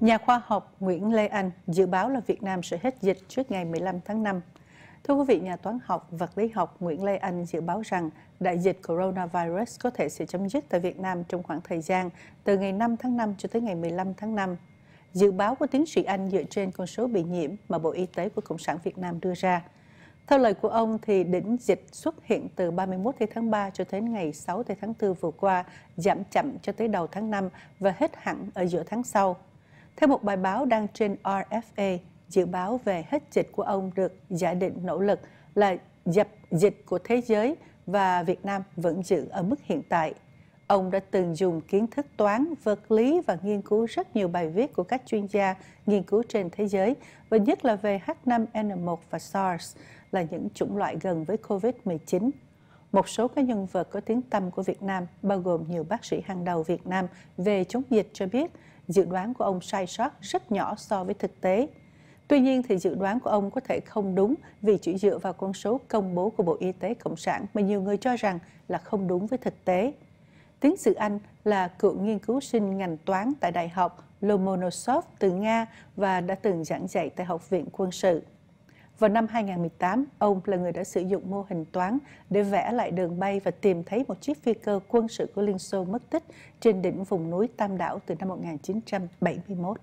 Nhà khoa học Nguyễn Lê Anh dự báo là Việt Nam sẽ hết dịch trước ngày 15 tháng 5. Thưa quý vị, nhà toán học, vật lý học Nguyễn Lê Anh dự báo rằng đại dịch coronavirus có thể sẽ chấm dứt tại Việt Nam trong khoảng thời gian từ ngày 5 tháng 5 cho tới ngày 15 tháng 5. Dự báo của tiến sĩ Anh dựa trên con số bị nhiễm mà Bộ Y tế của Cộng sản Việt Nam đưa ra. Theo lời của ông thì đỉnh dịch xuất hiện từ 31 tháng 3 cho tới ngày 6 tháng 4 vừa qua, giảm chậm cho tới đầu tháng 5 và hết hẳn ở giữa tháng sau. Theo một bài báo đăng trên RFA, dự báo về hết dịch của ông được giả định nỗ lực là dập dịch của thế giới và Việt Nam vẫn giữ ở mức hiện tại. Ông đã từng dùng kiến thức toán, vật lý và nghiên cứu rất nhiều bài viết của các chuyên gia nghiên cứu trên thế giới, và nhất là về H5N1 và SARS là những chủng loại gần với COVID-19. Một số các nhân vật có tiếng tăm của Việt Nam, bao gồm nhiều bác sĩ hàng đầu Việt Nam về chống dịch cho biết dự đoán của ông sai sót rất nhỏ so với thực tế. Tuy nhiên thì dự đoán của ông có thể không đúng vì chỉ dựa vào con số công bố của Bộ Y tế Cộng sản mà nhiều người cho rằng là không đúng với thực tế. Tiến sĩ Anh là cựu nghiên cứu sinh ngành toán tại Đại học Lomonosov từ Nga và đã từng giảng dạy tại Học viện Quân sự. Vào năm 2018, ông là người đã sử dụng mô hình toán để vẽ lại đường bay và tìm thấy một chiếc phi cơ quân sự của Liên Xô mất tích trên đỉnh vùng núi Tam Đảo từ năm 1971.